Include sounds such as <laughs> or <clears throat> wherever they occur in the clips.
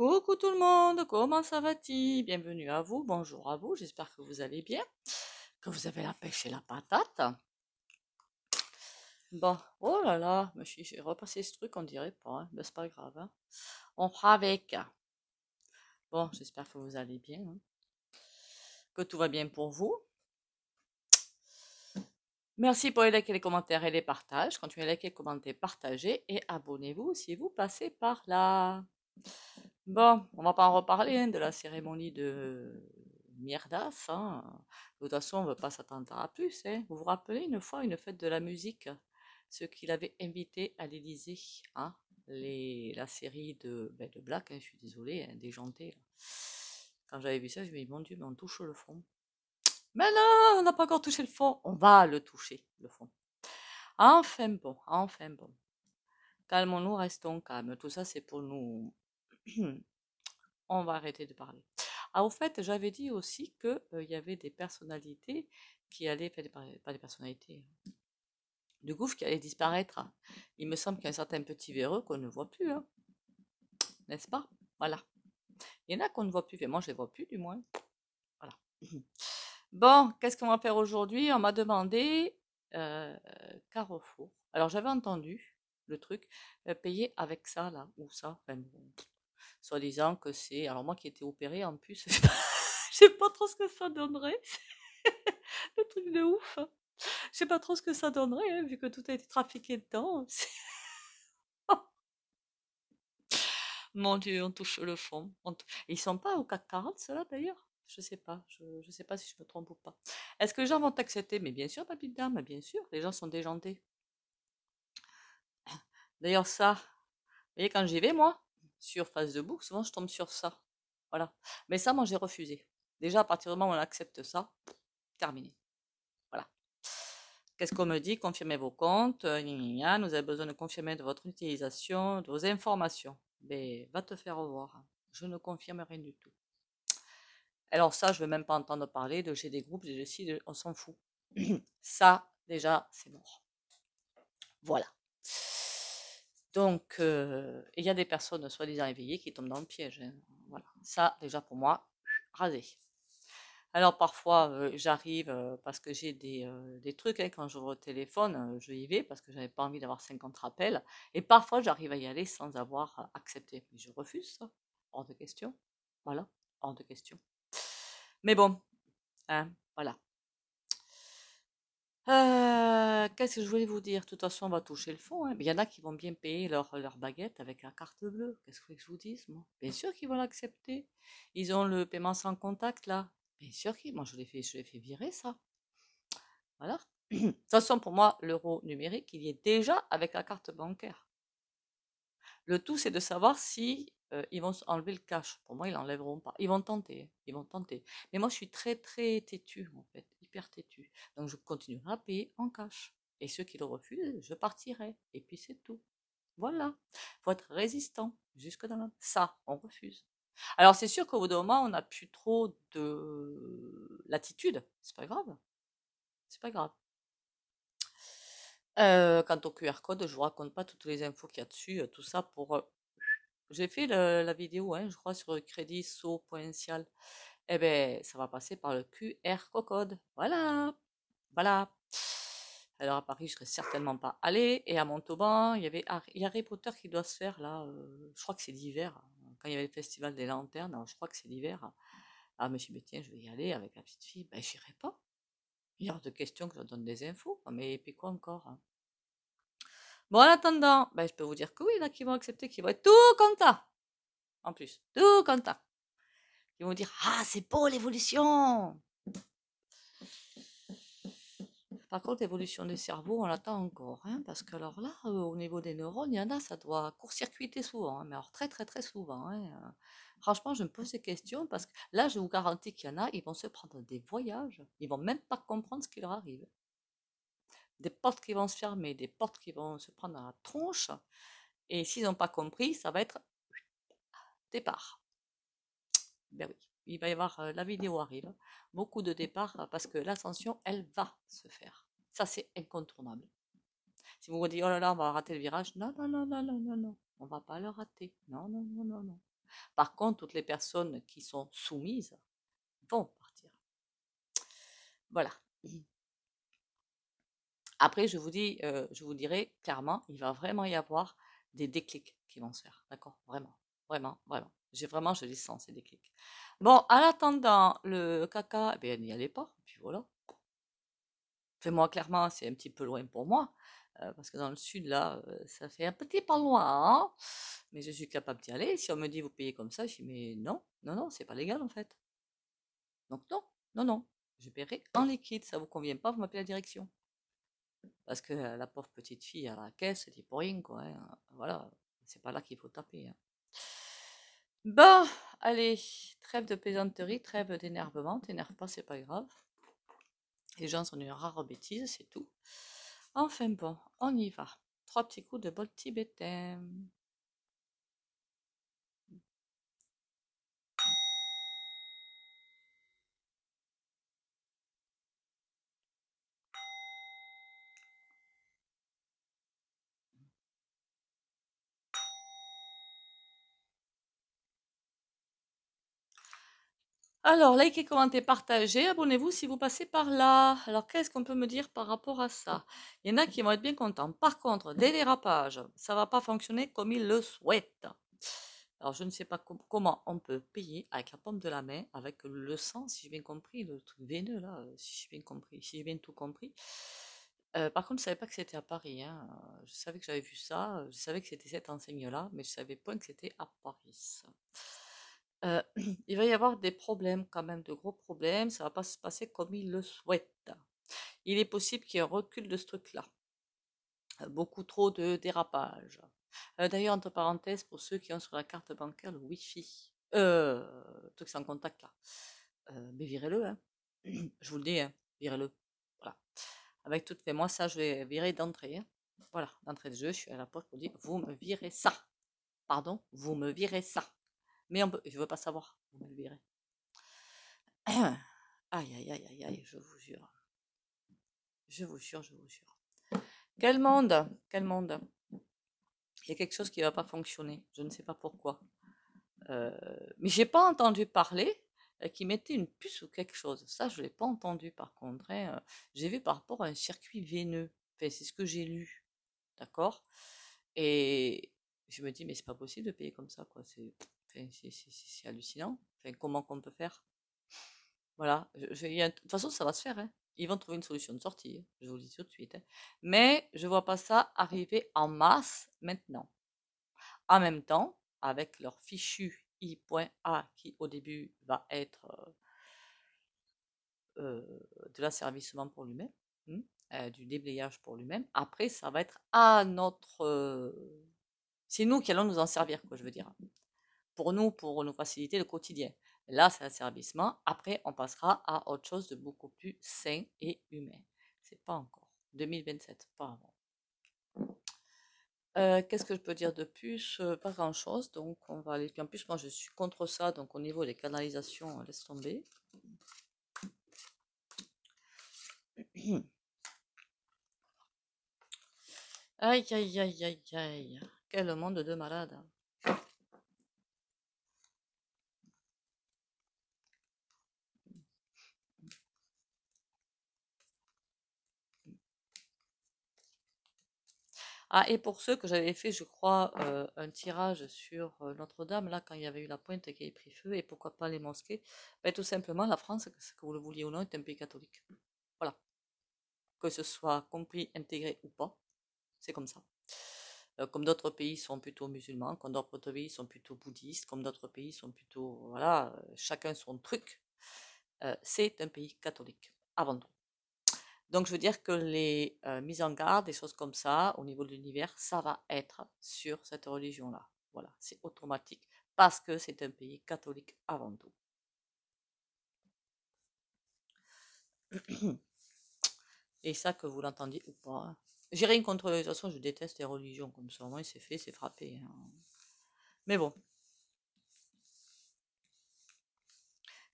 Coucou tout le monde, comment ça va-t-il Bienvenue à vous, bonjour à vous, j'espère que vous allez bien, que vous avez la pêche et la patate. Bon, oh là là, j'ai repassé ce truc, on dirait pas, hein, mais c'est pas grave. Hein. On fera avec. Bon, j'espère que vous allez bien, hein. que tout va bien pour vous. Merci pour les likes et les commentaires et les partages. Continuez à liker, commenter, partager et abonnez-vous si vous passez par là. Bon, on va pas en reparler hein, de la cérémonie de Mierda. Hein. De toute façon, on ne va pas s'attendre à plus. Hein. Vous vous rappelez une fois une fête de la musique, ce qu'il avait invité à l'Élysée, la série de, ben, de Black, je suis désolée, déjantée. Quand j'avais vu ça, je me suis mon Dieu, mais on touche le fond. Mais non, on n'a pas encore touché le fond. On va le toucher, le fond. Enfin bon, enfin bon. Calmons-nous, restons calmes. Tout ça, c'est pour nous Mmh. on va arrêter de parler. Ah, au fait, j'avais dit aussi qu'il y avait des personnalités qui allaient, pas des, personnalités, du gouffre qui allait disparaître. Il me semble qu'il y a un certain petit véreux qu'on ne voit plus, hein. n'est-ce pas Voilà. Il y en a qu'on ne voit plus, mais moi je ne les vois plus du moins. Voilà. <clears throat> Bon, qu'est-ce qu'on va faire aujourd'hui On m'a demandé Carrefour. Alors j'avais entendu le truc, payer avec ça là, ou ça, enfin, soi disant que c'est. Alors, moi qui ai été opérée, en plus, <laughs> je sais pas trop ce que ça donnerait. <laughs> le truc de ouf. Je hein. Je sais pas trop ce que ça donnerait, hein, vu que tout a été trafiqué dedans. <laughs> Mon Dieu, on touche le fond. Ils ne Ils sont pas au CAC 40, ceux-là, d'ailleurs Je sais pas. Je, je sais pas si je me trompe ou pas. Est-ce que les gens vont t'accepter Mais bien sûr, ma petite dame, bien sûr. Les gens sont déjantés. D'ailleurs, ça, vous voyez, quand j'y vais, moi, sur Facebook, souvent je tombe sur ça. Voilà. Mais ça, moi, j'ai refusé. Déjà, à partir du moment où on accepte ça, terminé. Voilà. Qu'est-ce qu'on me dit Confirmez vos comptes. Euh, Nous avez besoin de confirmer de votre utilisation, de vos informations. Mais ben, va te faire revoir. Je ne confirme rien du tout. Alors ça, je ne veux même pas entendre parler de j'ai des groupes, j'ai des sites on s'en fout. <clears throat> ça, déjà, c'est mort. Voilà. Donc, euh, il y a des personnes soi-disant éveillées qui tombent dans le piège. Hein. Voilà. Ça, déjà pour moi, rasé. Alors parfois, euh, j'arrive euh, parce que j'ai des, trucs. Hein, quand j'ouvre le téléphone, je y vais parce que je n'avais pas envie d'avoir 50 rappels. Et parfois, j'arrive à y aller sans avoir accepté. je refuse Hors de question. Voilà. Hors de question. Mais bon. Hein, voilà. Euh, qu'est-ce que je voulais vous dire De toute façon, on va toucher le fond. Hein. Il y en a qui vont bien payer leur, leur baguette avec la carte bleue. Qu'est-ce que vous que je vous dise Bien sûr qu'ils vont l'accepter. Ils ont le paiement sans contact, là. Bien sûr qu'ils... Moi, je l'ai fait, fait virer, ça. Voilà. <clears throat> De toute façon, pour moi, l'euro numérique, il y est déjà avec la carte bancaire. Le tout, c'est de savoir si euh, ils vont enlever le cash. Pour moi, ils l'enlèveront pas. Ils vont tenter. Hein. Ils vont tenter. Mais moi, je suis très, très têtue, en fait. Donc je continuerai à payer en cash. Et ceux qui le refusent, je partirai. Et puis c'est tout. Voilà. Faut être résistant jusque dans Ça, on refuse. Alors c'est sûr qu'au bout d'un moment, on n'a plus trop de latitude. C'est pas grave. C'est pas grave. Euh, quant au QR code, je vous raconte pas toutes les infos qu'il y a dessus. Euh, tout ça pour euh, j'ai fait la vidéo, hein, je crois, sur le crédit so.cial eh bien, ça va passer par le QR code. Voilà. Voilà. Alors à Paris, je serais certainement pas allée. Et à Montauban, il y avait Harry Potter qui doit se faire là. Euh, je crois que c'est l'hiver. Hein. Quand il y avait le festival des lanternes, hein, je crois que c'est l'hiver. Ah, mais je me tiens, je vais y aller avec la petite fille. Ben, j'irai pas. Il y a de questions que je donne des infos. Ah, mais puis quoi encore hein. Bon, en attendant, ben, je peux vous dire que oui, il qui vont accepter, qui vont être tout contents. En plus, tout contents. Ils vont dire Ah, c'est beau l'évolution Par contre, l'évolution du cerveau, on l'attend encore. Hein, parce que, alors là, euh, au niveau des neurones, il y en a, ça doit court-circuiter souvent. Hein, mais alors, très, très, très souvent. Hein, euh. Franchement, je me pose ces questions parce que là, je vous garantis qu'il y en a, ils vont se prendre des voyages. Ils ne vont même pas comprendre ce qui leur arrive. Des portes qui vont se fermer, des portes qui vont se prendre à la tronche. Et s'ils n'ont pas compris, ça va être départ. Ben oui, il va y avoir, euh, la vidéo arrive, hein. beaucoup de départs euh, parce que l'ascension, elle va se faire. Ça, c'est incontournable. Si vous vous dites, oh là là, on va rater le virage, non, non, non, non, non, non, non, on va pas le rater. Non, non, non, non, non. Par contre, toutes les personnes qui sont soumises vont partir. Voilà. Après, je vous dis, euh, je vous dirai clairement, il va vraiment y avoir des déclics qui vont se faire. D'accord Vraiment, vraiment, vraiment. J'ai vraiment, je les sens, des clics. Bon, en attendant le caca, eh bien, n'y allez pas. puis voilà. Fais moi, clairement, c'est un petit peu loin pour moi. Euh, parce que dans le sud, là, euh, ça fait un petit pas loin. Hein. mais je suis capable d'y aller. Si on me dit, vous payez comme ça, je dis, mais non, non, non, c'est pas légal, en fait. Donc, non, non, non. Je paierai en liquide. Ça vous convient pas, vous m'appelez la direction. Parce que euh, la pauvre petite fille à la caisse, elle dit pour rien, quoi. Hein. Voilà, c'est pas là qu'il faut taper. Hein. Bon, bah, allez, trêve de plaisanterie, trêve d'énervement. T'énerve pas, c'est pas grave. Les gens sont une rare bêtise, c'est tout. Enfin bon, on y va. Trois petits coups de bol tibétain. Alors, likez, commentez, partagez, abonnez-vous si vous passez par là. Alors, qu'est-ce qu'on peut me dire par rapport à ça Il y en a qui vont être bien contents. Par contre, des dérapages, ça ne va pas fonctionner comme ils le souhaitent. Alors, je ne sais pas comment on peut payer avec la pompe de la main, avec le sang, si j'ai bien compris, le truc veineux, là, euh, si j'ai bien compris, si j'ai bien tout compris. Euh, par contre, je ne savais pas que c'était à Paris. Hein. Je savais que j'avais vu ça, je savais que c'était cette enseigne-là, mais je ne savais pas que c'était à Paris. Euh, <clears throat> il va y avoir des problèmes quand même, de gros problèmes. Ça va pas se passer comme il le souhaite. Il est possible qu'il y ait un recul de ce truc-là. Euh, beaucoup trop de dérapages. Euh, d'ailleurs, entre parenthèses, pour ceux qui ont sur la carte bancaire le Wi-Fi, le truc sans contact là, mais virez-le. Hein. <clears throat> Je vous le dis, hein, virez-le. Voilà. Avec toutes fait, moi, ça, je vais virer d'entrée. Hein. Voilà, d'entrée de jeu, je suis à la porte pour dire, vous me virez ça. Pardon, vous me virez ça. Mais je ne veux pas savoir, vous me le <clears throat> Aïe, aïe, aïe, aïe, aïe, je vous jure. Je vous jure, je vous jure. Quel monde, quel monde. Il y a quelque chose qui ne va pas fonctionner. Je ne sais pas pourquoi. Euh, mais mais n'ai pas entendu parler euh, qu'il qui mettait une puce ou quelque chose. Ça, je ne l'ai pas entendu par contre. Hein. j'ai vu par rapport à un circuit veineux. Enfin, c'est ce que j'ai lu, d'accord. Et je me dis mais c'est pas possible de payer comme ça quoi. C'est c'est hallucinant. comment qu'on peut faire Voilà. De toute façon, ça va se faire. Hein. Ils vont trouver une solution de sortie. Hein. Je vous le dis tout de suite. Hein. Mais je ne vois pas ça arriver en masse maintenant. En même temps, avec leur fichu i.a qui au début va être euh, euh, de l'asservissement pour lui-même, euh, du déblayage pour lui-même. Après, ça va être à notre... c'est nous qui allons nous en servir, quoi, je veux dire pour nous, pour nous faciliter le quotidien. Là, c'est un servissement. Après, on passera à autre chose de beaucoup plus sain et humain. C'est pas encore. 2027, pas avant. Euh, qu'est-ce que je peux dire de plus euh, Pas grand-chose. Donc, on va aller. en plus, moi, je suis contre ça. Donc, au niveau des canalisations, euh, laisse tomber. Aïe, aïe, aïe, aïe, aïe. Quel monde de malades. Hein. Ah, et pour ceux que j'avais fait, je crois, euh, un tirage sur euh, Notre-Dame, là, quand il y avait eu la pointe qui avait pris feu, et pourquoi pas les mosquées, ben, tout simplement, la France, que vous le vouliez ou non, est un pays catholique. Voilà. Que ce soit compris, intégré ou pas, c'est comme ça. Euh, comme d'autres pays sont plutôt musulmans, comme d'autres pays sont plutôt bouddhistes, comme d'autres pays sont plutôt. Voilà, chacun son truc. c'est un pays catholique, avant tout. Donc, je veux dire que les mises en garde, des choses comme ça, au niveau de l'univers, ça va être sur cette religion-là. Voilà, c'est automatique parce que c'est un pays catholique avant tout. <clears throat> Et ça, que vous l'entendiez ou pas. Hein. J'ai rien contre les façon, je déteste les religions comme ça. Au moins, c'est fait, c'est frappé. Hein. Mais bon.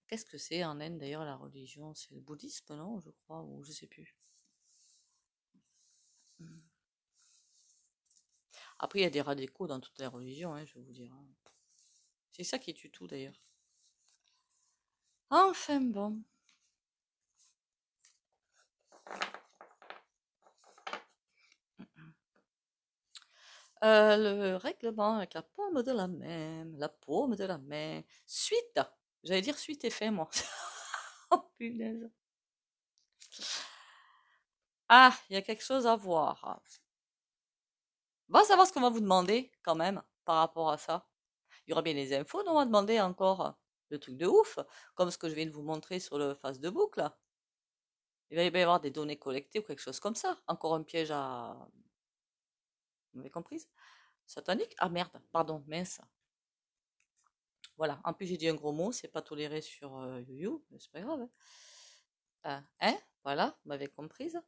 Qu'est-ce que c'est en Inde d'ailleurs la religion C'est le bouddhisme, non Je crois, ou je sais plus. Après, il y a des radicaux dans toutes les religions, hein, je vous dire. Hein. C'est ça qui tue tout d'ailleurs. Enfin bon. Euh, le règlement avec la paume de la main, la paume de la main, suite J'allais dire suite et fait, moi. <laughs> oh punaise. Ah, il y a quelque chose à voir. Va savoir ce qu'on va vous demander, quand même, par rapport à ça. Il y aura bien les infos non on va demander encore le truc de ouf, comme ce que je viens de vous montrer sur le face de boucle. Il va y avoir des données collectées ou quelque chose comme ça. Encore un piège à. Vous m'avez compris Satanique Ah merde, pardon, mince. Voilà. En plus, j'ai dit un gros mot, c'est pas toléré sur YouYou, mais c'est pas grave. Hein. Ah, hein, Voilà, vous m'avez comprise.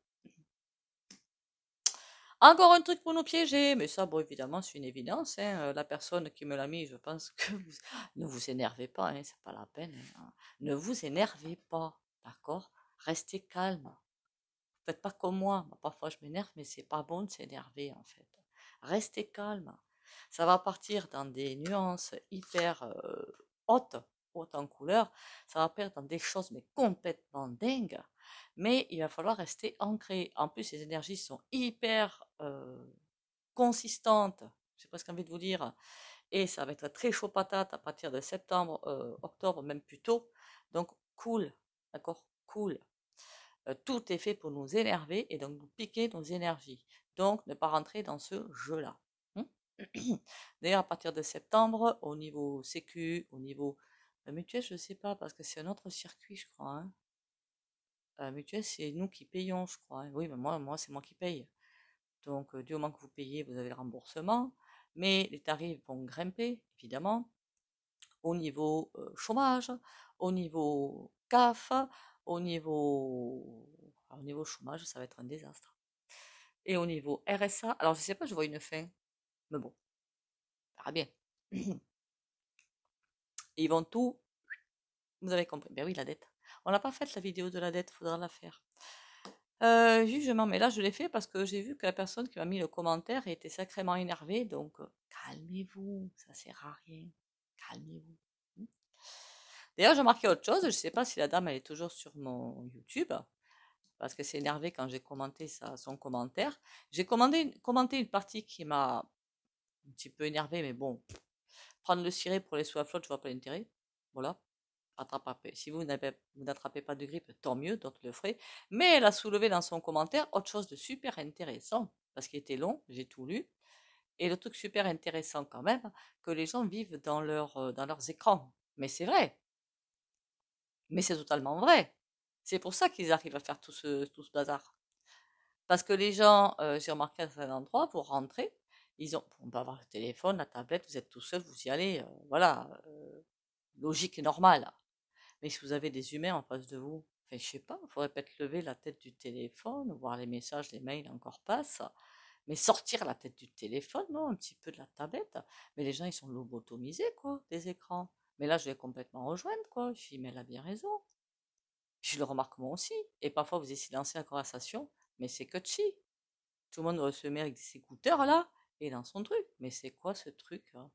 Encore un truc pour nous piéger, mais ça, bon, évidemment, c'est une évidence. Hein, la personne qui me l'a mis, je pense que <laughs> ne vous énervez pas, hein, c'est pas la peine. Hein, ne vous énervez pas, d'accord Restez calme. Faites pas comme moi. Parfois, je m'énerve, mais c'est pas bon de s'énerver, en fait. Restez calme. Ça va partir dans des nuances hyper hautes, hautes en couleurs. Ça va partir dans des choses mais complètement dingues. Mais il va falloir rester ancré. En plus, les énergies sont hyper euh, consistantes. J'ai presque envie de vous dire. Et ça va être très chaud patate à partir de septembre, octobre, même plus tôt. Donc, cool. D'accord Cool tout est fait pour nous énerver et donc nous piquer nos énergies. Donc ne pas rentrer dans ce jeu-là. <clears throat> D'ailleurs, à partir de septembre, au niveau Sécu, au niveau euh, Mutuel, je ne sais pas, parce que c'est un autre circuit, je crois. Hein. Euh, mutuel, c'est nous qui payons, je crois. Hein. Oui, mais moi, moi c'est moi qui paye. Donc, euh, du moment que vous payez, vous avez le remboursement. Mais les tarifs vont grimper, évidemment, au niveau chômage, au niveau CAF, au niveau... au niveau chômage, ça va être un désastre. Et au niveau RSA, alors je ne sais pas, je vois une fin. Mais bon, ça bien. Ils vont tout. Vous avez compris. Ben oui, la dette. On n'a pas fait la vidéo de la dette, faudra la faire. Euh, jugement, mais là je l'ai fait parce que j'ai vu que la personne qui m'a mis le commentaire était sacrément énervée, donc euh, calmez-vous, ça sert à rien, calmez-vous. Mmh. D'ailleurs, j'ai marqué autre chose, je ne sais pas si la dame elle est toujours sur mon YouTube, parce que c'est énervé quand j'ai commenté son commentaire. J'ai commenté une partie qui m'a un petit peu énervé, mais bon. Prendre le ciré pour les sous à je vois pas l'intérêt. Voilà. Si vous n'attrapez pas de grippe, tant mieux, d'autres le feraient. Mais elle a soulevé dans son commentaire autre chose de super intéressant, parce qu'il était long, j'ai tout lu. Et le truc super intéressant quand même, que les gens vivent dans, leur, euh, dans leurs écrans. Mais c'est vrai. Mais c'est totalement vrai. C'est pour ça qu'ils arrivent à faire tout ce, tout ce bazar. Parce que les gens, euh, j'ai remarqué à un endroit, vous rentrez, ils ont, on peut avoir le téléphone, la tablette, vous êtes tout seul, vous y allez, euh, voilà, euh, logique et normale. Mais si vous avez des humains en face de vous, enfin, je sais pas, il faudrait peut-être lever la tête du téléphone, voir les messages, les mails encore passent, mais sortir la tête du téléphone, un petit peu de la tablette. Mais les gens, ils sont lobotomisés, quoi, des écrans. Mais là, je vais complètement rejoindre, quoi. Je dis, mais elle a bien raison. je le remarque moi aussi. Et parfois, vous essayez de lancer la conversation, mais c'est que Tout le monde se met avec des écouteurs, là dans son truc. Mais c'est quoi ce truc hein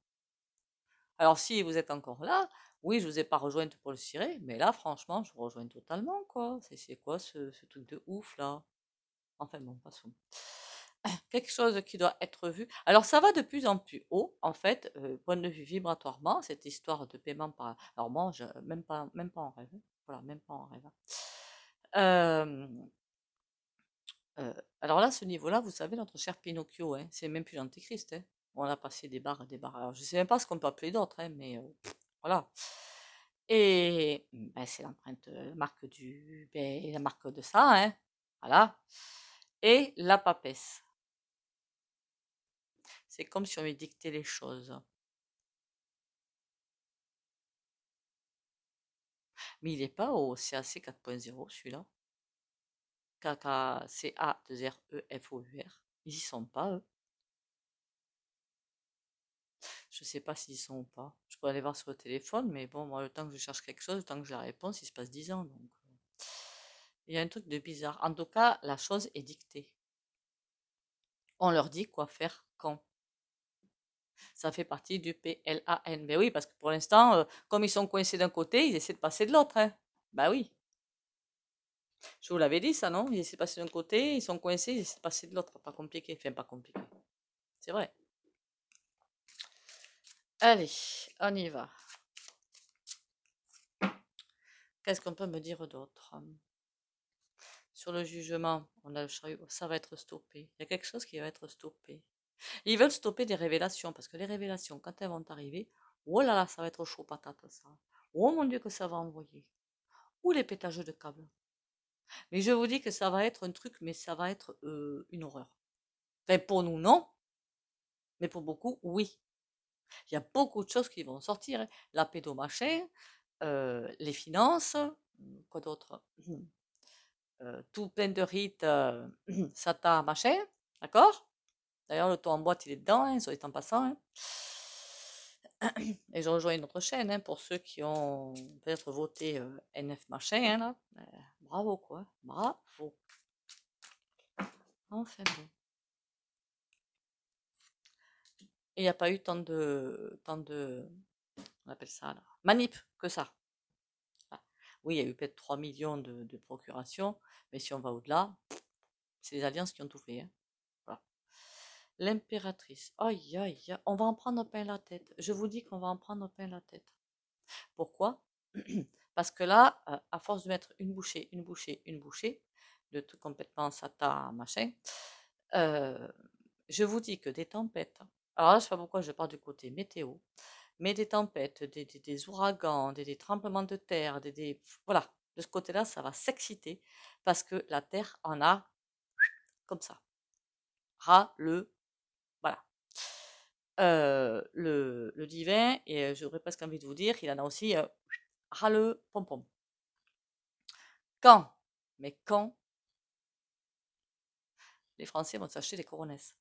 Alors si vous êtes encore là, oui, je vous ai pas rejoint pour le cirer, mais là, franchement, je rejoins totalement, quoi. C'est quoi ce, truc de ouf, là Enfin bon, passons. <coughs> Quelque chose qui doit être vu. Alors ça va de plus en plus haut, en fait, euh, point de vue vibratoirement, cette histoire de paiement par... Alors moi, je, même, pas, même pas en rêve. Hein. Voilà, même pas en rêve. Hein. Euh, euh, alors là, ce niveau-là, vous savez, notre cher Pinocchio, hein, c'est même plus l'antéchrist. Hein. On a passé des barres à des barres. je ne sais même pas ce qu'on peut appeler d'autres, hein, mais euh, voilà. Et ben, c'est l'empreinte, euh, la marque du, ben, la marque de ça, voilà. Et la papesse. C'est comme si on lui dictait les choses. Mais il n'est pas au CAC 4.0 celui-là. K-K-C-A-2-R-E-F-O-U-R. E ils y sont pas, eux. Je sais pas s'ils sont ou pas. Je pourrais aller voir sur le téléphone, mais bon, moi, le temps que je cherche quelque chose, le temps que j'ai la réponse, il se passe 10 ans. Donc. Euh. Il y a un truc de bizarre. En tout cas, la chose est dictée. On leur dit quoi faire quand. Ça fait partie du PLAN. Mais ben oui, parce que pour l'instant, euh, comme ils sont coincés d'un côté, ils essaient de passer de l'autre. Hein. Ben oui. Je vous l'avais dit, ça, non Ils de passé d'un côté, ils sont coincés, ils s'est passé de l'autre. Pas compliqué. Enfin, pas compliqué. C'est vrai. Allez, on y va. Qu'est-ce qu'on peut me dire d'autre Sur le jugement, on a le chariot. Ça va être stoppé. Il y a quelque chose qui va être stoppé. Ils veulent stopper des révélations, parce que les révélations, quand elles vont arriver, oh là là, ça va être chaud patate, ça. Oh mon Dieu, que ça va envoyer. Ou les pétages de câbles. Mais je vous dis que ça va être un truc, mais ça va être une horreur. pour nous, non. Mais pour beaucoup, oui. Il y a beaucoup de choses qui vont sortir. Hein. La pédomachée, euh, les finances, mmh, quoi d'autre mmh. Tout plein de rites, <clears throat> Satan machin, d'accord D'ailleurs, le taux en boîte, il est dedans, hein, soit en passant. Hein et je rejoins une autre chaîne, hein, pour ceux qui ont peut-être voté euh, NF machin. Hein, ben, bravo, quoi. Bravo. Enfin bon. Il n'y a pas eu tant de, tant de. On appelle ça manip que ça. Ah, oui, il y a eu peut-être 3 millions de, procurations, mais si on va au-delà, c'est les alliances qui ont tout fait. Hein. L'impératrice. Aïe, aïe, on va en prendre plein pain la tête. Je vous dis qu'on va en prendre plein pain la tête. Pourquoi <clears throat> Parce que là, euh, à force de mettre une bouchée, une bouchée, une bouchée, de tout complètement sata, machin, euh, je vous dis que des tempêtes, alors là, je ne sais pas pourquoi je pars du côté météo, mais des tempêtes, des, des, ouragans, des, des, tremblements de terre, des, voilà, de ce côté-là, ça va s'exciter parce que la terre en a comme ça. Ras le euh, le, divin, et j'aurais presque envie de vous dire qu'il en a aussi euh, ah, le pompon. Quand Mais quand les Français vont s'acheter des coronesses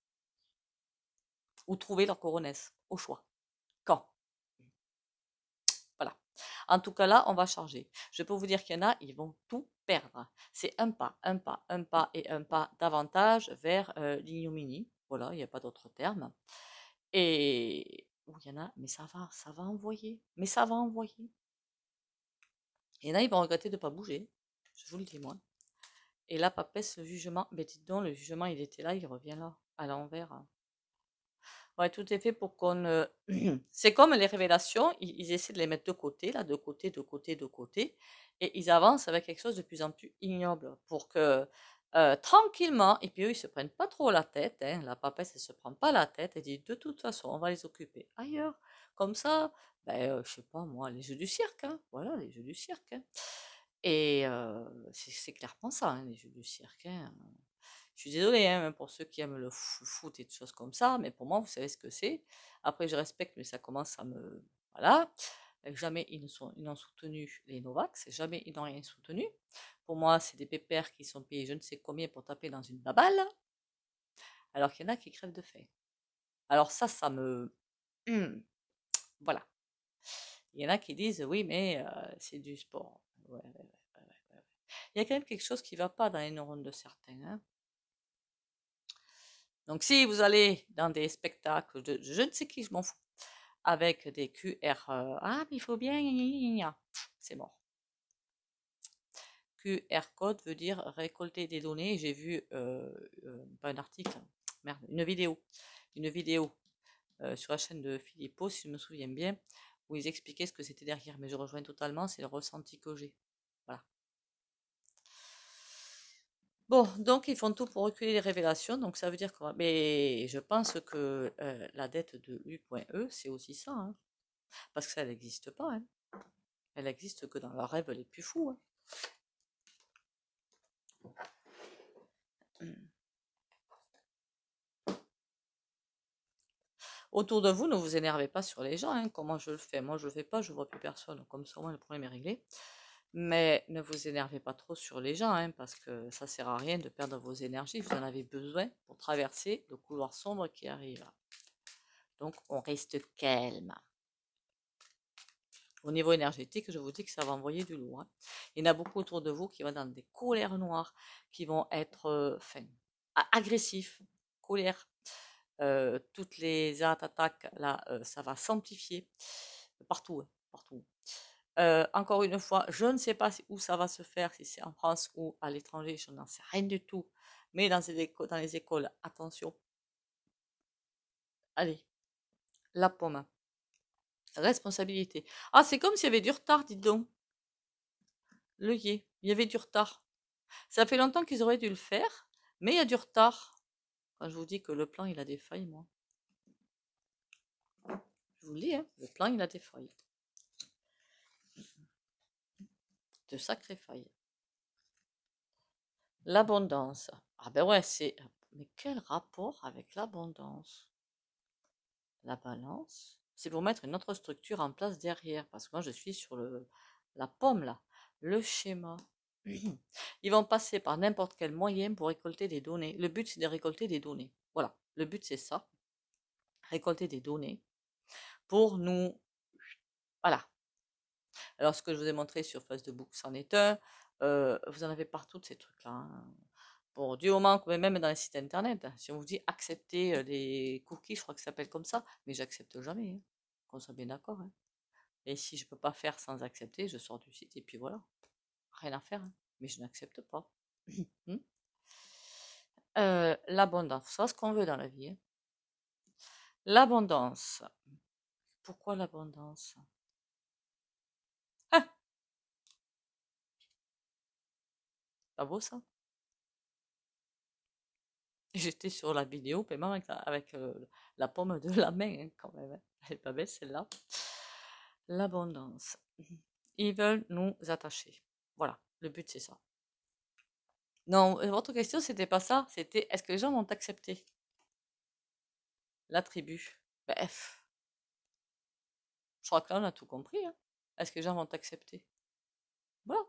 Ou trouver leurs coronesses, au choix. Quand Voilà. En tout cas, là, on va charger. Je peux vous dire qu'il y en a, ils vont tout perdre. C'est un pas, un pas, un pas et un pas davantage vers l'ignominie. Voilà, il n'y a pas d'autre terme. Et il y en a, mais ça va, ça va envoyer, mais ça va envoyer. Il y en a, ils vont regretter de ne pas bouger, je vous le dis moi. Et là, papesse, le jugement, mais dites donc, le jugement, il était là, il revient là, à l'envers. Hein. Ouais, tout est fait pour qu'on. <clears throat> C'est comme les révélations, ils, ils, essaient de les mettre de côté, là, de côté, de côté, de côté, et ils avancent avec quelque chose de plus en plus ignoble pour que euh, tranquillement, et puis eux, ils se prennent pas trop la tête, hein. la papesse, elle se prend pas la tête, elle dit, de toute façon, on va les occuper ailleurs, comme ça, ben, euh, je sais pas moi, les jeux du cirque, hein. voilà, les jeux du cirque. Hein. Et euh, c'est clairement ça, les jeux du cirque. Je suis désolée pour ceux qui aiment le foot et des choses comme ça, mais pour moi, vous savez ce que c'est. Après, je respecte, mais ça commence à me... Voilà. Jamais ils n'ont soutenu les Novax, jamais ils n'ont rien soutenu. Pour moi, c'est des pépères qui sont payés je ne sais combien pour taper dans une baballe, alors qu'il y en a qui crèvent de faim. Alors ça, ça me... Mmh. Voilà. Il y en a qui disent, oui, mais c'est du sport. Il y a quand même quelque chose qui va pas dans les neurones de certains. Hein. Donc si vous allez dans des spectacles, de, je ne sais qui, je m'en fous, avec des QR, ah, mais il faut bien, c'est mort. QR code veut dire récolter des données. J'ai vu, euh, euh, pas un article, merde, une vidéo, une vidéo euh, sur la chaîne de Philippot, si je me souviens bien, où ils expliquaient ce que c'était derrière. Mais je rejoins totalement, c'est le ressenti que j'ai. Voilà. Bon, donc ils font tout pour reculer les révélations. Donc ça veut dire quoi Mais je pense que la dette de U.E, c'est aussi ça. Hein. parce que ça n'existe pas. Hein. Elle n'existe que dans leurs rêves les plus fous. Hein. Autour de vous, ne vous énervez pas sur les gens, hein. comment je le fais. Moi, je le fais pas, je ne vois plus personne. Comme ça, au le problème est réglé. Mais ne vous énervez pas trop sur les gens, hein, parce que ça sert à rien de perdre vos énergies. Vous en avez besoin pour traverser le couloir sombre qui arrive. Donc, on reste calme au niveau énergétique, je vous dis que ça va envoyer du lourd. Hein. Il y en a beaucoup autour de vous qui vont dans des colères noires, qui vont être euh, agressifs, colères. Euh, toutes les attaques, là, euh, ça va s'amplifier partout. Hein, partout. encore une fois, je ne sais pas où ça va se faire, si c'est en France ou à l'étranger, je n'en sais rien du tout. Mais dans les écoles, attention. Allez, la pomme. Responsabilité. Ah, c'est comme s'il y avait du retard, dis donc. yé. il y avait du retard. Ça fait longtemps qu'ils auraient dû le faire, mais il y a du retard. Quand je vous dis que le plan, il a des failles, moi. Je vous le dis, hein, le plan, il a des failles. De sacrées failles. L'abondance. Ah ben ouais, c'est... Mais quel rapport avec l'abondance La balance c'est pour mettre une autre structure en place derrière. Parce que moi, je suis sur le, la pomme, là, le schéma. Ils vont passer par n'importe quel moyen pour récolter des données. Le but, c'est de récolter des données. Voilà, le but, c'est ça. Récolter des données pour nous... Voilà. Alors, ce que je vous ai montré sur Facebook, c'en est un. Euh, vous en avez partout de ces trucs-là. Hein. Bon, du moment que même dans les sites internet, si on vous dit accepter des cookies, je crois que ça s'appelle comme ça, mais j'accepte jamais. Hein, qu'on soit bien d'accord. Hein. Et si je ne peux pas faire sans accepter, je sors du site et puis voilà. Rien à faire. Hein, mais je n'accepte pas. <clears throat> Hmm. Euh, l'abondance, c'est ce qu'on veut dans la vie. L'abondance. Pourquoi l'abondance ah Pas beau ça J'étais sur la vidéo paiement avec, la, avec euh, pomme de la main, hein, quand même. Hein. Elle n'est pas belle celle-là. L'abondance. Ils veulent nous attacher. Voilà, le but c'est ça. Non, euh, votre question c'était pas ça. C'était est-ce que les gens vont accepter la tribu Bref. Je crois que là on a tout compris. Hein. Est-ce que les gens vont accepter Voilà.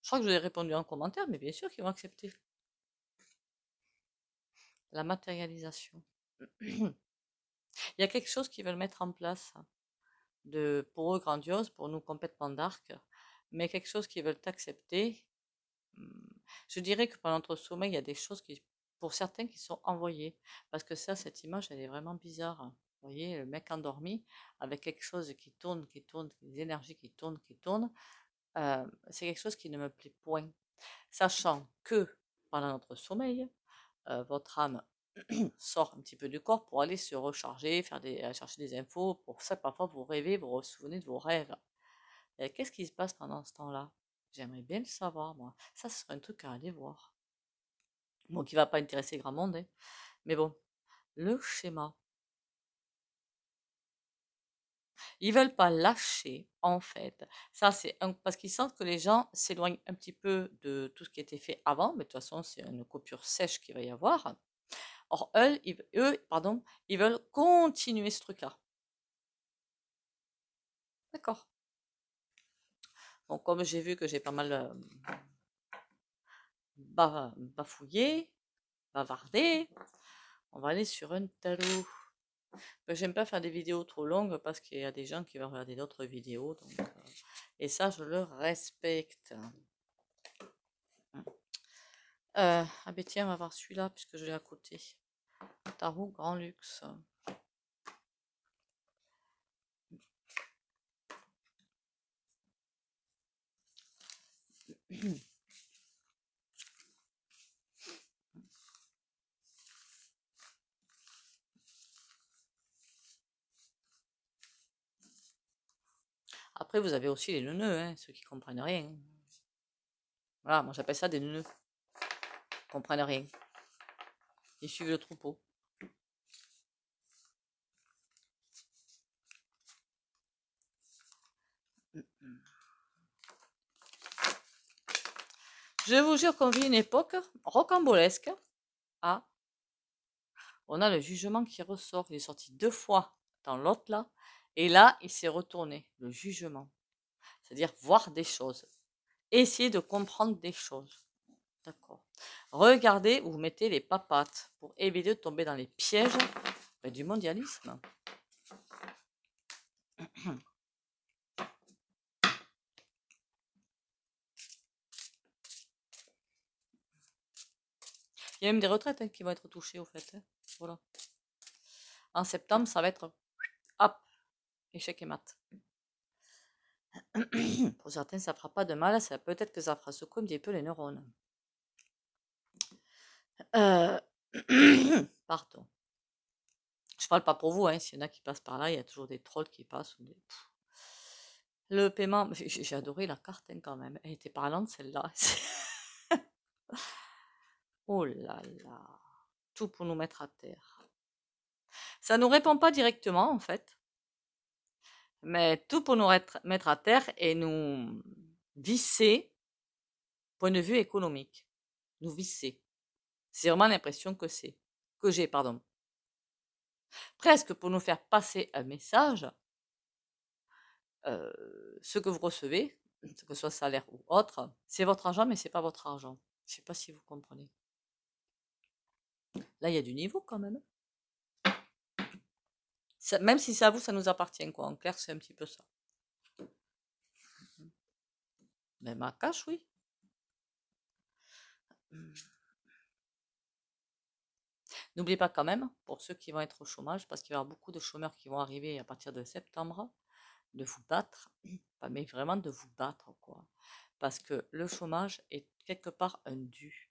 Je crois que je vous ai répondu en commentaire, mais bien sûr qu'ils vont accepter la matérialisation. <clears throat> Il y a quelque chose qu'ils veulent mettre en place, de, pour eux grandiose, pour nous complètement dark, mais quelque chose qu'ils veulent accepter. Hum, je dirais que pendant notre sommeil, il y a des choses qui, pour certains qui sont envoyées, parce que ça, cette image, elle est vraiment bizarre. Vous voyez, le mec endormi, avec quelque chose qui tourne, qui tourne, des énergies qui tournent, qui tournent, euh, c'est quelque chose qui ne me plaît point. Sachant que pendant notre sommeil, euh, votre âme <clears throat> sort un petit peu du corps pour aller se recharger, faire des, chercher des infos. Pour ça, parfois, vous rêvez, vous vous souvenez de vos rêves. Euh, qu'est-ce qui se passe pendant ce temps-là J'aimerais bien le savoir, moi. Ça, ce serait un truc à aller voir. Bon, qui ne va pas intéresser grand monde. Hein. Mais bon, le schéma. Ils veulent pas lâcher, en fait. Ça, c'est parce qu'ils sentent que les gens s'éloignent un petit peu de tout ce qui était fait avant, mais de toute façon, c'est une coupure sèche qu'il va y avoir. Or, eux, ils, pardon, ils veulent continuer ce truc-là. D'accord. Donc comme j'ai vu que j'ai pas mal euh, bafouillé, bavardé, on va aller sur un tarot. Ben, j'aime pas faire des vidéos trop longues parce qu'il y a des gens qui vont regarder d'autres vidéos. Euh, et ça, je le respecte. Hein. Euh, ah ben tiens, on va voir celui-là puisque je l'ai à côté. Tarot Grand Luxe. Après, vous avez aussi les neneux, hein, ceux qui comprennent rien. Voilà, moi j'appelle ça des neneux. comprennent rien. Ils suivent le troupeau. Je vous jure qu'on vit une époque rocambolesque. Ah, on a le jugement qui ressort. Il est sorti deux fois dans l'autre là. Et là, il s'est retourné, le jugement. C'est-à-dire voir des choses, essayer de comprendre des choses. D'accord. Regardez où vous mettez les papates pour éviter de tomber dans les pièges ben, du mondialisme. <clears throat> Il y a même des retraites hein, qui vont être touchées, au fait. Hein. Voilà. En septembre, ça va être hop, Échec et mat. <coughs> Pour certains, ça fera pas de mal, ça peut-être que ça fera secouer un petit peu les neurones. Euh, <coughs> pardon. Je parle pas pour vous, hein, s'il y en a qui passent par là, il y a toujours des trolls qui passent. Le paiement, j'ai adoré la carte hein, quand même. Elle était parlante celle-là. <laughs> oh là là. Tout pour nous mettre à terre. Ça ne nous répond pas directement en fait mais tout pour nous mettre à terre et nous visser, point de vue économique, nous visser. C'est vraiment l'impression que c'est, que j'ai, pardon. Presque pour nous faire passer un message, euh, ce que vous recevez, que ce soit salaire ou autre, c'est votre argent, mais c'est pas votre argent. Je ne sais pas si vous comprenez. Là, il y a du niveau quand même même si c'est à vous, ça nous appartient. Quoi. En clair, c'est un petit peu ça. Mmh. Mais ma cache, oui. Mmh. N'oubliez pas quand même, pour ceux qui vont être au chômage, parce qu'il y aura beaucoup de chômeurs qui vont arriver à partir de septembre, de vous battre, <clears throat> mais vraiment de vous battre, quoi. Parce que le chômage est quelque part un dû.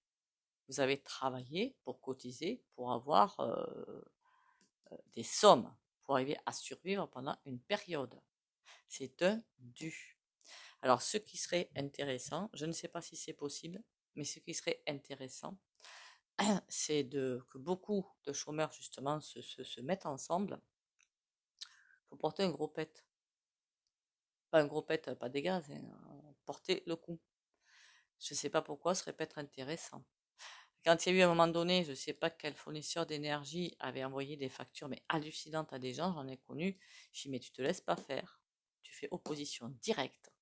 Vous avez travaillé pour cotiser, pour avoir euh, euh, des sommes arriver à survivre pendant une période. C'est un dû. Alors, ce qui serait intéressant, je ne sais pas si c'est possible, mais ce qui serait intéressant, <clears throat> c'est de, que beaucoup de chômeurs, justement, se, mettent ensemble pour porter un gros pet. Pas un gros pet, pas des gaz, hein, porter le coup. Je ne sais pas pourquoi, ce serait peut-être intéressant. Quand il y a eu à un moment donné, je ne sais pas quel fournisseur d'énergie avait envoyé des factures mais hallucinantes à des gens, j'en ai connu. Je dis mais tu ne te laisses pas faire, tu fais opposition directe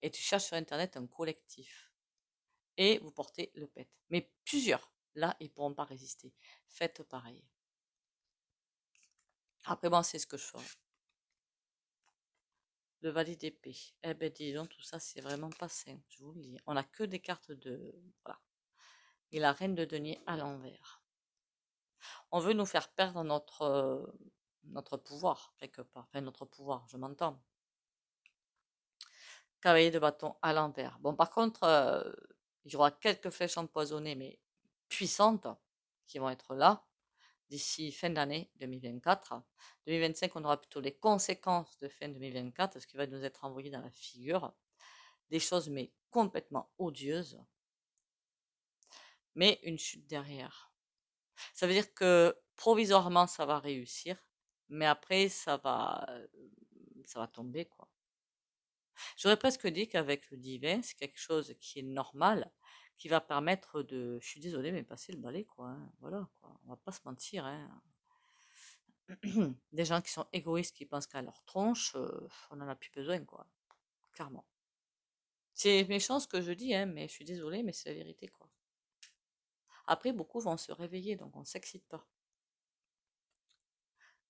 et tu cherches sur internet un collectif et vous portez le pet. Mais plusieurs, là, ils ne pourront pas résister. Faites pareil. Après, bon, c'est ce que je fais. Le valide épée. Eh ben, disons tout ça, c'est vraiment pas sain. Je vous le dis. On n'a que des cartes de. Voilà et la reine de denier à l'envers. On veut nous faire perdre notre, euh, notre pouvoir, quelque part. Enfin, notre pouvoir, je m'entends. Cavalier de bâton à l'envers. Bon, par contre, euh, il y aura quelques flèches empoisonnées, mais puissantes, qui vont être là d'ici fin d'année 2024. 2025, on aura plutôt les conséquences de fin 2024, ce qui va nous être envoyé dans la figure. Des choses, mais complètement odieuses, mais une chute derrière. Ça veut dire que provisoirement, ça va réussir, mais après, ça va, euh, ça va tomber, quoi. J'aurais presque dit qu'avec le divin, c'est quelque chose qui est normal, qui va permettre de, je suis désolée, mais passer le balai, quoi. Hein, voilà, quoi. On va pas se mentir, hein. Des gens qui sont égoïstes, qui pensent qu'à leur tronche, euh, on en a plus besoin, quoi. Clairement. C'est méchant ce que je dis, hein, mais je suis désolée, mais c'est la vérité, quoi. Après, beaucoup vont se réveiller, donc on ne s'excite pas.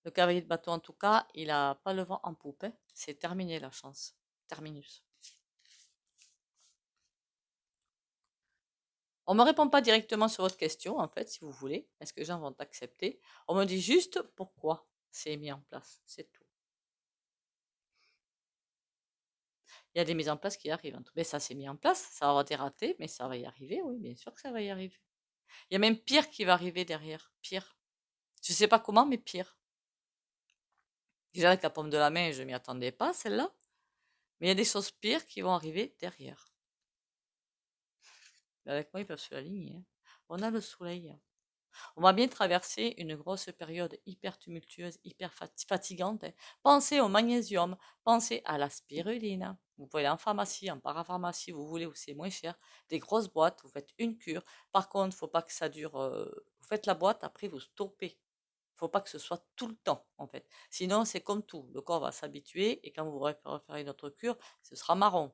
Le cavalier de bateau, en tout cas, il n'a pas le vent en poupe. Hein. C'est terminé la chance. Terminus. On ne me répond pas directement sur votre question, en fait, si vous voulez. Est-ce que les gens vont accepter On me dit juste pourquoi c'est mis en place. C'est tout. Il y a des mises en place qui arrivent. Mais ça s'est mis en place. Ça va été raté, mais ça va y arriver. Oui, bien sûr que ça va y arriver. Il y a même pire qui va arriver derrière. Pire. Je ne sais pas comment, mais pire. Déjà, avec la pomme de la main, je ne m'y attendais pas, celle-là. Mais il y a des choses pires qui vont arriver derrière. avec moi, ils peuvent se l'aligner. Hein. On a le soleil. On va bien traverser une grosse période hyper tumultueuse, hyper fatigante. Pensez au magnésium, pensez à la spiruline. Vous pouvez aller en pharmacie, en parapharmacie, vous voulez où c'est moins cher. Des grosses boîtes, vous faites une cure. Par contre, faut pas que ça dure. Euh, vous faites la boîte, après vous stoppez. Faut pas que ce soit tout le temps, en fait. Sinon, c'est comme tout. Le corps va s'habituer et quand vous referez une autre cure, ce sera marron.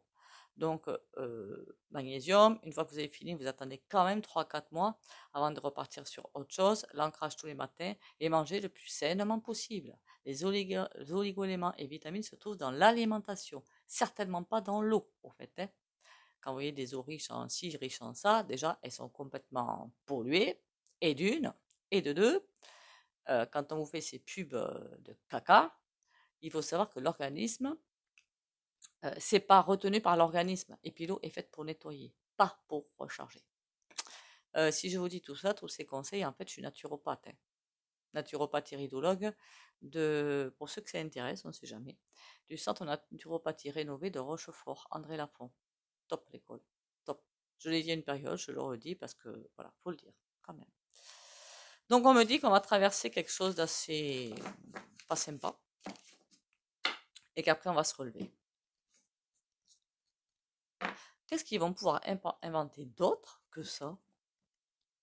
Donc, euh, euh, magnésium, une fois que vous avez fini, vous attendez quand même 3-4 mois avant de repartir sur autre chose. L'ancrage tous les matins et manger le plus sainement possible. Les, oligo et vitamines se trouvent dans l'alimentation, certainement pas dans l'eau, au fait. Hein. Quand vous voyez des eaux riches en ci, riches en ça, déjà, elles sont complètement polluées, et d'une, et de deux. Euh, quand on vous fait ces pubs de caca, il faut savoir que l'organisme, c'est pas retenu par l'organisme. Et puis l'eau est faite pour nettoyer, pas pour recharger. si je vous dis tout ça, tous ces conseils, en fait, je suis naturopathe. Hein. Naturopathie Naturopathe de, pour ceux que ça intéresse, on ne sait jamais, du centre naturopathie rénovée de Rochefort, André Lafont. Top l'école, top. Je l'ai dit à une période, je le redis parce que, voilà, faut le dire, quand même. Donc on me dit qu'on va traverser quelque chose d'assez pas sympa et qu'après on va se relever. Qu'est-ce qu'ils vont pouvoir inventer d'autre que ça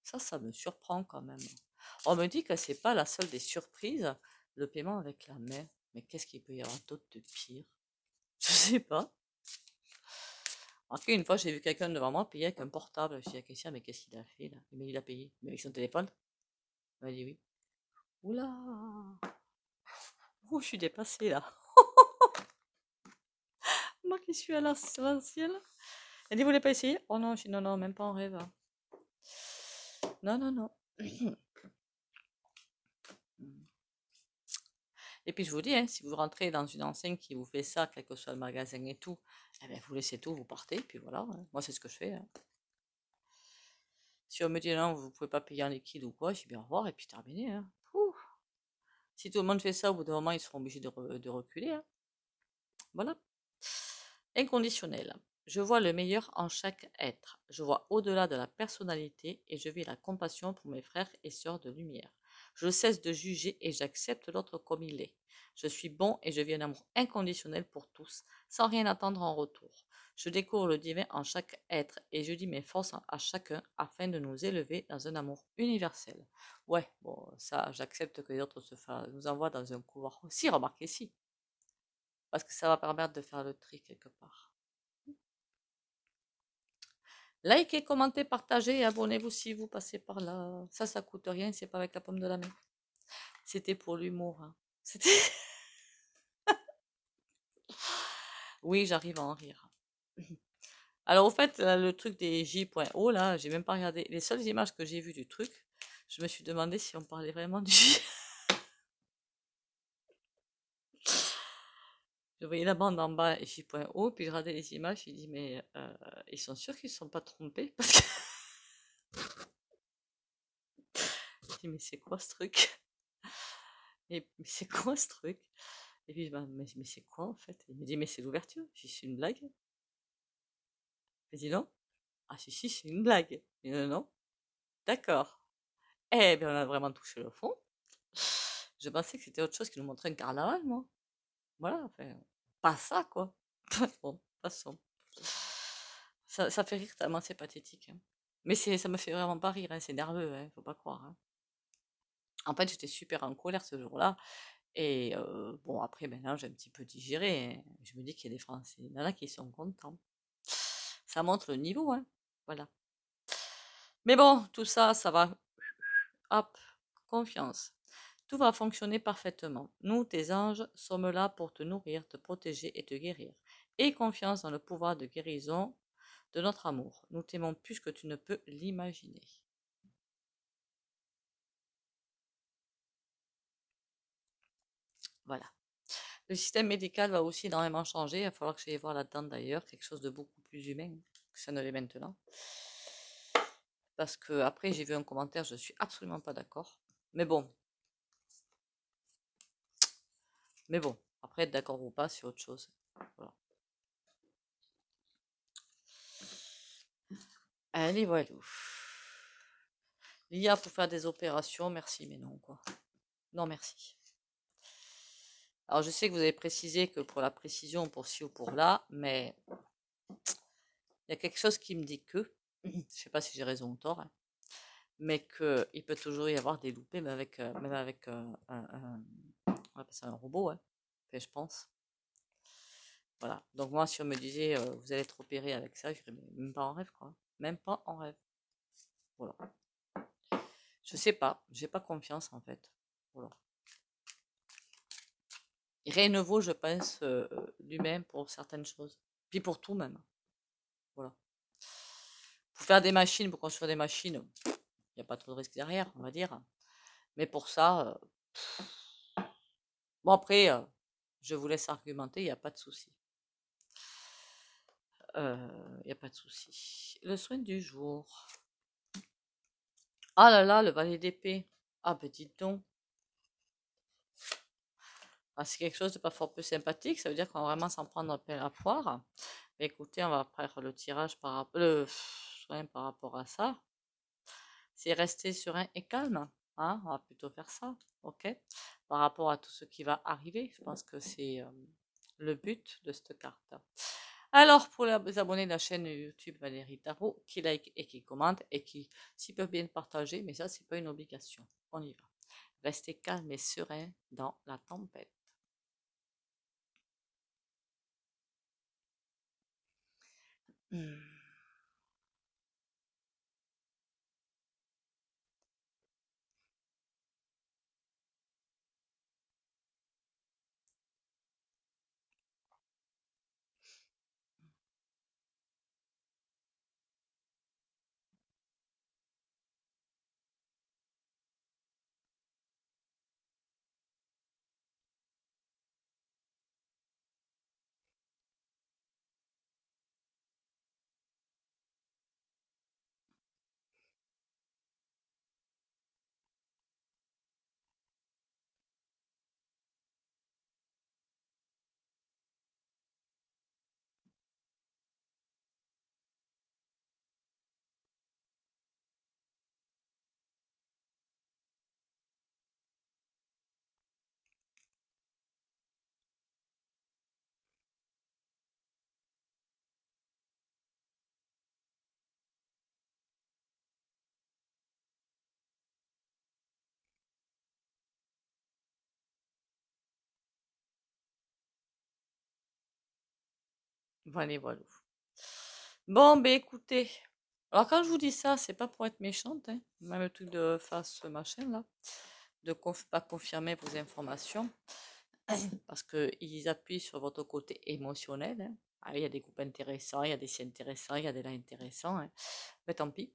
Ça, ça me surprend quand même. On me dit que c'est pas la seule des surprises, le paiement avec la main. Mais qu'est-ce qu'il peut y avoir d'autre de pire <laughs> Je sais pas. fait, une fois, j'ai vu quelqu'un devant moi payer avec un portable. Je dit à dit, mais qu'est-ce qu'il a fait là Mais il a payé. Mais avec son téléphone Il m'a dit oui. Oula Oh, je suis dépassée là. <laughs> Moi qui suis à l'ancienne. Elle dit, vous voulez pas essayer Oh non, je dis, non, non, même pas en rêve. Hein. Non, non, non. Et puis je vous dis, hein, si vous rentrez dans une enseigne qui vous fait ça, quel que soit le magasin et tout, eh bien, vous laissez tout, vous partez, puis voilà. Hein. Moi, c'est ce que je fais. Si on me dit non, vous ne pouvez pas payer en liquide ou quoi, je dis, bien au revoir et puis terminé. Si tout le monde fait ça, au bout d'un moment, ils seront obligés de reculer. Voilà. Inconditionnel. Je vois le meilleur en chaque être. Je vois au-delà de la personnalité et je vis la compassion pour mes frères et sœurs de lumière. Je cesse de juger et j'accepte l'autre comme il est. Je suis bon et je vis un amour inconditionnel pour tous, sans rien attendre en retour. Je découvre le divin en chaque être et je dis mes forces à chacun afin de nous élever dans un amour universel. Ouais, bon, ça, j'accepte que les autres se nous envoient dans un couloir aussi, remarquez si. Parce que ça va permettre de faire le tri quelque part. Likez, commentez, partagez et abonnez-vous si vous passez par là. Ça, ça coûte rien, c'est pas avec la pomme de la main. C'était pour l'humour. Hein. C'était. <laughs> oui, j'arrive à en rire. <clears throat> Alors, au fait, le truc des J.O, là, j'ai même pas regardé. Les seules images que j'ai vues du truc, je me suis demandé si on parlait vraiment du. Je voyais la bande en bas et suis point haut, puis je regardais les images, je me dis, mais euh, ils sont sûrs qu'ils ne sont pas trompés parce que... <laughs> je dis, mais c'est quoi ce truc mais c'est quoi ce truc Et puis je me dis, mais, mais c'est quoi en fait Il me dit, mais c'est l'ouverture, je suis une blague. Je dis, non. Ah si, si, c'est une blague. Il non, non. D'accord. Eh bien, on a vraiment touché le fond. Je pensais que c'était autre chose qui nous montrait un carnaval, moi. Voilà, pas ça, quoi. bon, toute Ça, ça fait rire tellement c'est pathétique. Hein. Mais ça me fait vraiment pas rire, hein, c'est nerveux, hein, faut pas croire. Hein. En fait, j'étais super en colère ce jour-là. Et euh, bon, après, maintenant, j'ai un petit peu digéré. Je me dis qu'il y a des Français, il y en a qui sont contents. Ça montre le niveau, hein. Voilà. Mais bon, tout ça, ça va. Hop, confiance. Tout va fonctionner parfaitement. Nous, tes anges, sommes là pour te nourrir, te protéger et te guérir. Aie confiance dans le pouvoir de guérison de notre amour. Nous t'aimons plus que tu ne peux l'imaginer. Voilà. Le système médical va aussi énormément changer. Il va falloir que j'aille voir là-dedans d'ailleurs quelque chose de beaucoup plus humain que ça ne l'est maintenant. Parce que après j'ai vu un commentaire, je ne suis absolument pas d'accord. Mais bon, mais bon, après être d'accord ou pas, c'est autre chose. Voilà. Allez, voilà. L'IA pour faire des opérations, merci, mais non, quoi. Non, merci. Alors, je sais que vous avez précisé que pour la précision, pour ci ou pour là, mais il y a quelque chose qui me dit que, <clears throat> je ne sais pas si j'ai raison ou tort, hein, mais mais qu'il peut toujours y avoir des loupés, avec, même avec euh, euh, un, c'est un robot, ouais hein, je pense. Voilà. Donc moi, si on me disait, euh, vous allez être opéré avec ça, je dirais, même pas en rêve, quoi. Même pas en rêve. Voilà. Je sais pas. J'ai pas confiance, en fait. Voilà. Rien ne vaut, je pense, lui du même pour certaines choses. Puis pour tout, même. Voilà. Pour faire des machines, pour construire des machines, il n'y a pas trop de risques derrière, on va dire. Mais pour ça, euh, Bon, après, euh, je vous laisse argumenter, il n'y a pas de souci. Euh, il n'y a pas de souci. Le soin du jour. Ah là là, le valet d'épée. Ah ben dites donc. Ah, c'est quelque chose de pas fort peu sympathique. Ça veut dire qu'on va vraiment s'en prendre à la poire. écoutez, on va faire le tirage par, le soin par rapport à ça. C'est rester serein et calme. Hein, on va plutôt faire ça, ok Par rapport à tout ce qui va arriver, je pense que c'est euh, le but de cette carte. Alors, pour les abonnés de la chaîne YouTube Valérie Tarot, qui like et qui commente et qui, s'y peuvent bien partager, mais ça, c'est pas une obligation. On y va. Restez calme et serein dans la tempête. Hmm. Voilà, Bon, ben écoutez. Alors quand je vous dis ça, c'est pas pour être méchante, hein. même le truc de face machin là, de ne pas confirmer vos informations, <clears throat> parce qu'ils appuient sur votre côté émotionnel. Hein. Ah, il y a des groupes intéressants, il y a des si intéressants, il y a des là intéressants, hein. mais tant pis.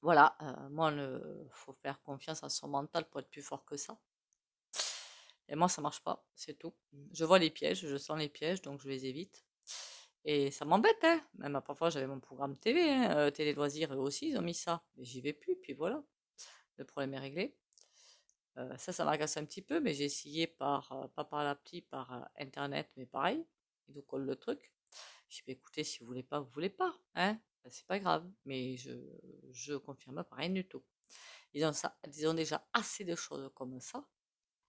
Voilà, euh, moi, il faut faire confiance à son mental pour être plus fort que ça. Et moi, ça marche pas, c'est tout. Mmh. Je vois les pièges, je sens les pièges, donc je les évite. Et ça m'embête, hein. Même à euh, parfois, j'avais mon programme TV, hein. euh, télé loisirs, eux aussi, ils ont mis ça. Mais j'y vais plus, puis voilà. Le problème est réglé. Euh, ça, ça m'agace un petit peu, mais j'ai essayé par, pas par l'appli, par internet, mais pareil. Ils nous collent le truc. je dit, bah, écoutez, si vous voulez pas, vous voulez pas, hein. Bah, c'est pas grave, mais je, je confirme pas rien du tout. Ils ont, ça, ils ont déjà assez de choses comme ça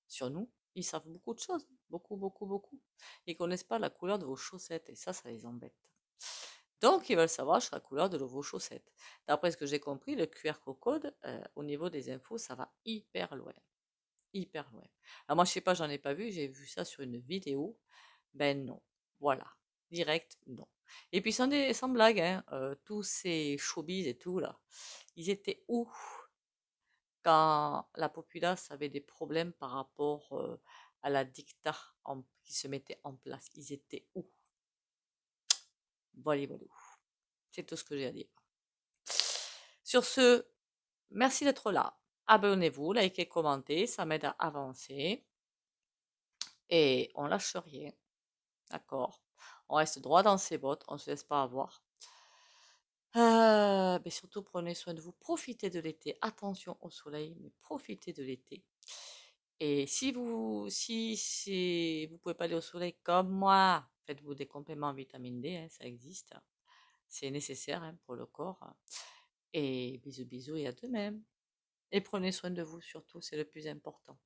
sur nous ils savent beaucoup de choses, beaucoup, beaucoup, beaucoup. Ils connaissent pas la couleur de vos chaussettes et ça, ça les embête. Donc, ils veulent savoir sur la couleur de vos chaussettes. D'après ce que j'ai compris, le QR code, euh, au niveau des infos, ça va hyper loin. Hyper loin. Alors, moi, je sais pas, j'en ai pas vu, j'ai vu ça sur une vidéo. Ben non. Voilà. Direct, non. Et puis, sans, blague, hein, euh, tous ces showbiz et tout, là, ils étaient où la populace avait des problèmes par rapport à la dicta qui se mettait en place. Ils étaient où Voilà, C'est tout ce que j'ai à dire. Sur ce, merci d'être là. Abonnez-vous, likez, commentez, ça m'aide à avancer. Et on lâche rien. D'accord On reste droit dans ses bottes, on se laisse pas avoir. Ah, mais surtout, prenez soin de vous, profitez de l'été. Attention au soleil, mais profitez de l'été. Et si vous si, vous pouvez pas aller au soleil comme moi, faites-vous des compléments en vitamine D, hein, ça existe. C'est nécessaire hein, pour le corps. Et bisous, bisous et à demain. Et prenez soin de vous surtout, c'est le plus important.